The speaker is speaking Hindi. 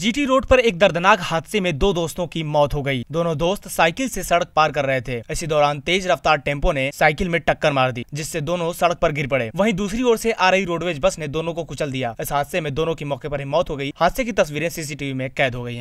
जीटी रोड पर एक दर्दनाक हादसे में दो दोस्तों की मौत हो गई दोनों दोस्त साइकिल से सड़क पार कर रहे थे इसी दौरान तेज रफ्तार टेम्पो ने साइकिल में टक्कर मार दी जिससे दोनों सड़क पर गिर पड़े वहीं दूसरी ओर से आ रही रोडवेज बस ने दोनों को कुचल दिया इस हादसे में दोनों की मौके पर ही मौत हो गई हादसे की तस्वीरें सीसीटीवी में कैद हो गई